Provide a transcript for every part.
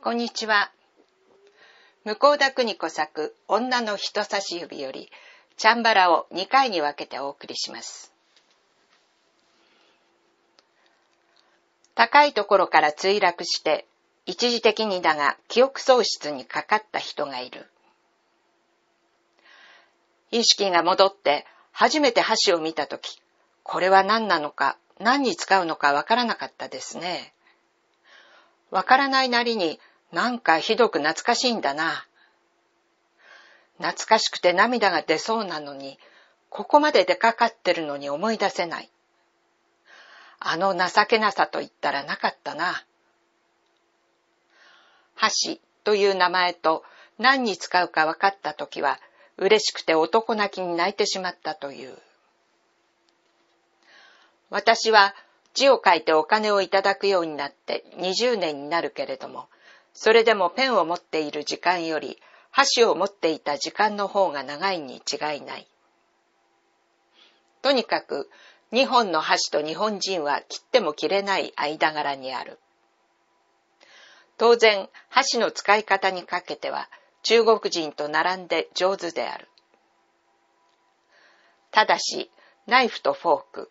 こんにちは。向田邦子作「女の人差し指」より「チャンバラ」を2回に分けてお送りします。高いところから墜落して一時的にだが記憶喪失にかかった人がいる。意識が戻って初めて箸を見た時これは何なのか何に使うのかわからなかったですね。わからないなりになんかひどく懐かしいんだな。懐かしくて涙が出そうなのに、ここまで出かかってるのに思い出せない。あの情けなさと言ったらなかったな。箸という名前と何に使うか分かった時は、嬉しくて男泣きに泣いてしまったという。私は字を書いてお金をいただくようになって20年になるけれども、それでもペンを持っている時間より箸を持っていた時間の方が長いに違いない。とにかく日本の箸と日本人は切っても切れない間柄にある。当然、箸の使い方にかけては中国人と並んで上手である。ただし、ナイフとフォーク、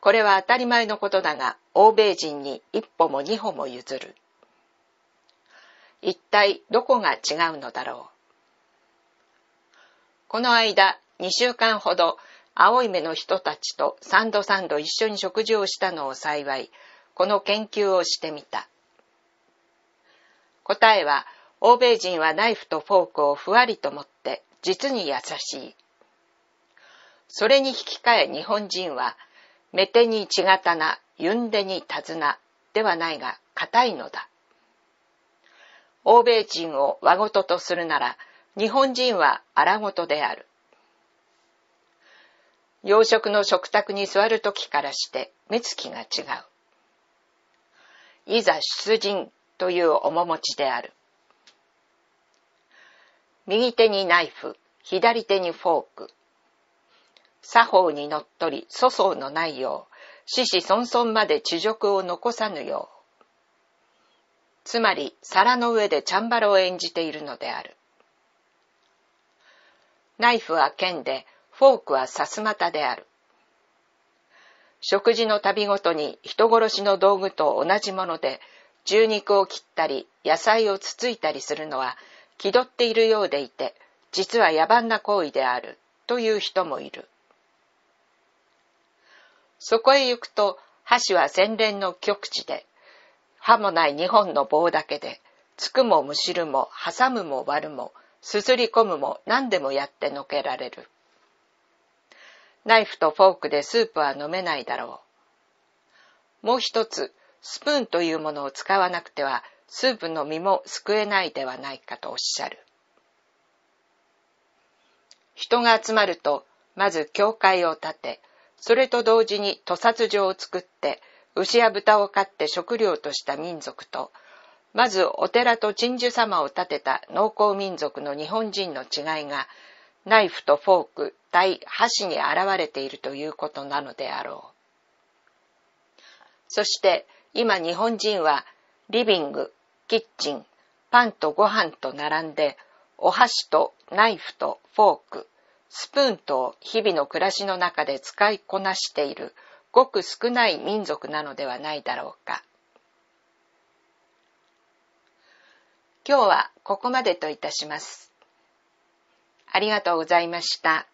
これは当たり前のことだが、欧米人に一歩も二歩も譲る。一体どこが違うのだろうこの間2週間ほど青い目の人たちと三度三度一緒に食事をしたのを幸いこの研究をしてみた答えは欧米人はナイフとフォークをふわりと持って実に優しいそれに引き換え日本人は「めてにちがたなゆんでに手綱」ではないが硬いのだ欧米人を和事とするなら、日本人は荒事である。洋食の食卓に座る時からして目つきが違う。いざ出陣という面持ちである。右手にナイフ、左手にフォーク。作法にのっとり粗相のないよう、死死孫孫まで地辱を残さぬよう。つまり皿の上でチャンバラを演じているのである。ナイフは剣で、フォークはさすまたである。食事の旅ごとに人殺しの道具と同じもので、牛肉を切ったり、野菜をつついたりするのは、気取っているようでいて、実は野蛮な行為である、という人もいる。そこへ行くと、箸は洗練の極地で、歯もない2本の棒だけで、つくもむしるも、挟むも割るも、すすり込むも何でもやってのけられる。ナイフとフォークでスープは飲めないだろう。もう一つ、スプーンというものを使わなくては、スープの身も救えないではないかとおっしゃる。人が集まると、まず教会を建て、それと同時に屠殺場を作って、牛や豚を飼って食料とした民族と、まずお寺と鎮守様を建てた農耕民族の日本人の違いが、ナイフとフォーク、対箸に現れているということなのであろう。そして、今日本人は、リビング、キッチン、パンとご飯と並んで、お箸とナイフとフォーク、スプーンと日々の暮らしの中で使いこなしているごく少ない民族なのではないだろうか。今日はここまでといたします。ありがとうございました。